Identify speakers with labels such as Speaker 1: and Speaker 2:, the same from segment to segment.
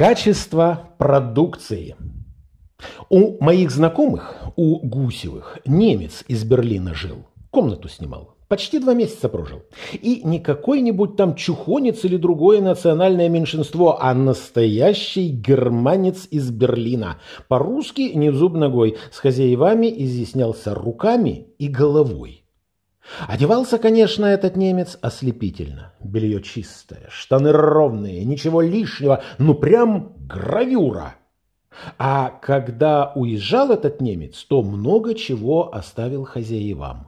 Speaker 1: Качество продукции. У моих знакомых, у Гусевых, немец из Берлина жил. Комнату снимал. Почти два месяца прожил. И не какой-нибудь там чухонец или другое национальное меньшинство, а настоящий германец из Берлина. По-русски не в зуб ногой, с хозяевами изъяснялся руками и головой. Одевался, конечно, этот немец ослепительно. Белье чистое, штаны ровные, ничего лишнего, ну прям гравюра. А когда уезжал этот немец, то много чего оставил хозяевам.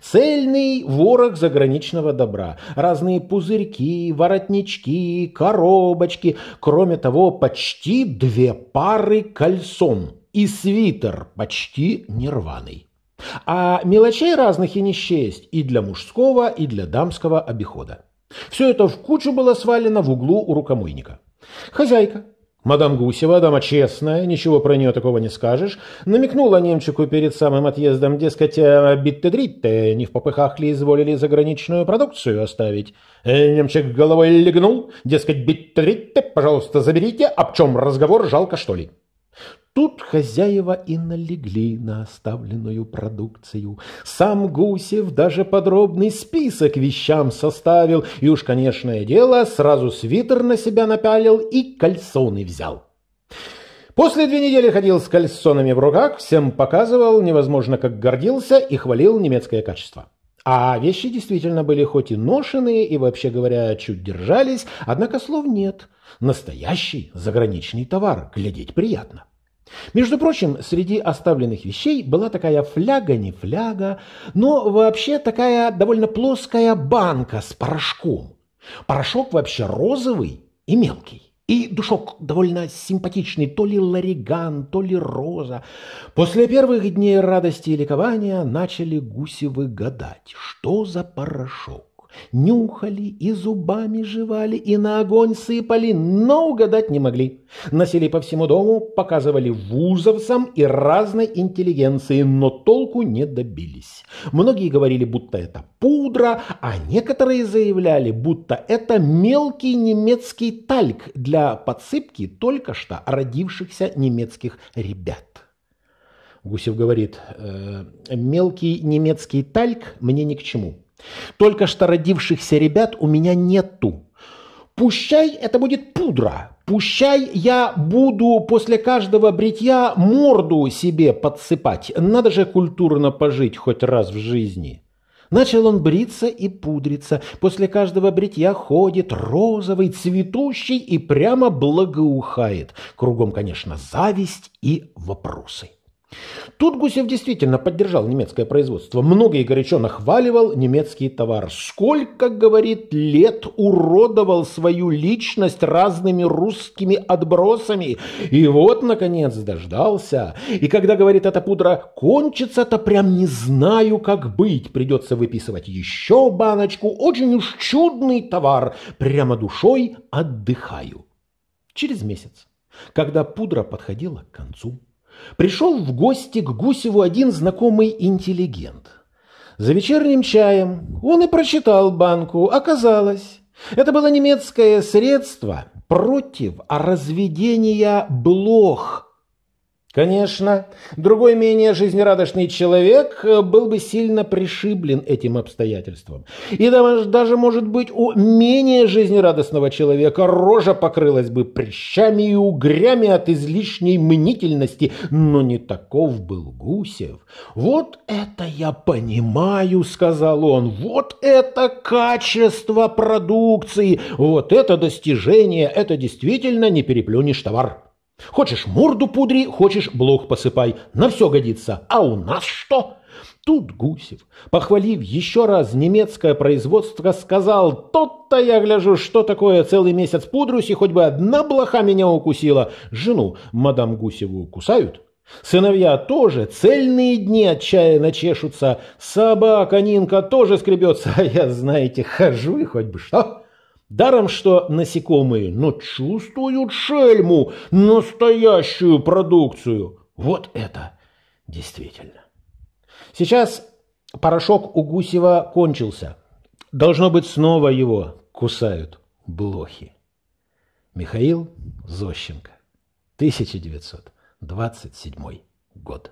Speaker 1: Цельный ворог заграничного добра. Разные пузырьки, воротнички, коробочки. Кроме того, почти две пары кальсон и свитер почти нерваный. А мелочей разных и не счесть и для мужского, и для дамского обихода. Все это в кучу было свалено в углу у рукомойника. Хозяйка, мадам Гусева, дама честная, ничего про нее такого не скажешь, намекнула немчику перед самым отъездом, дескать, «Э, битте-дритте, не в попыхах ли изволили заграничную продукцию оставить. Э, немчик головой легнул, дескать, битте-дритте, пожалуйста, заберите, об чем разговор, жалко что ли. Тут хозяева и налегли на оставленную продукцию. Сам Гусев даже подробный список вещам составил, и уж, конечное дело, сразу свитер на себя напялил и кальсоны взял. После две недели ходил с кальсонами в руках, всем показывал, невозможно как гордился и хвалил немецкое качество. А вещи действительно были хоть и ношеные, и, вообще говоря, чуть держались, однако слов нет. Настоящий заграничный товар, глядеть приятно. Между прочим, среди оставленных вещей была такая фляга, не фляга, но вообще такая довольно плоская банка с порошком. Порошок вообще розовый и мелкий. И душок довольно симпатичный, то ли лариган, то ли роза. После первых дней радости и ликования начали гусевы гадать, что за порошок. Нюхали и зубами жевали, и на огонь сыпали, но угадать не могли. Носили по всему дому, показывали вузовцам и разной интеллигенции, но толку не добились. Многие говорили, будто это пудра, а некоторые заявляли, будто это мелкий немецкий тальк для подсыпки только что родившихся немецких ребят. Гусев говорит, э, мелкий немецкий тальк мне ни к чему. Только что родившихся ребят у меня нету. Пущай это будет пудра. Пущай я буду после каждого бритья морду себе подсыпать. Надо же культурно пожить хоть раз в жизни. Начал он бриться и пудриться. После каждого бритья ходит розовый, цветущий и прямо благоухает. Кругом, конечно, зависть и вопросы. Тут Гусев действительно поддержал немецкое производство. Много и горячо нахваливал немецкий товар. Сколько, говорит, лет уродовал свою личность разными русскими отбросами. И вот, наконец, дождался. И когда, говорит, эта пудра кончится-то прям не знаю, как быть. Придется выписывать еще баночку. Очень уж чудный товар. Прямо душой отдыхаю. Через месяц, когда пудра подходила к концу, Пришел в гости к Гусеву один знакомый интеллигент. За вечерним чаем он и прочитал банку. Оказалось, это было немецкое средство против разведения блох Конечно, другой менее жизнерадостный человек э, был бы сильно пришиблен этим обстоятельством. И даже, может быть, у менее жизнерадостного человека рожа покрылась бы прыщами и угрями от излишней мнительности, но не таков был Гусев. «Вот это я понимаю», — сказал он, — «вот это качество продукции, вот это достижение, это действительно не переплюнешь товар». Хочешь морду пудри, хочешь блох посыпай. На все годится. А у нас что? Тут Гусев, похвалив еще раз немецкое производство, сказал, «Тот-то я гляжу, что такое целый месяц пудрусь, и хоть бы одна блоха меня укусила. Жену, мадам Гусеву, кусают?» Сыновья тоже цельные дни отчаянно чешутся, собака Нинка тоже скребется, а я, знаете, хожу и хоть бы что. Даром, что насекомые, но чувствуют шельму, настоящую продукцию. Вот это действительно. Сейчас порошок у Гусева кончился. Должно быть, снова его кусают блохи. Михаил Зощенко, 1927 год.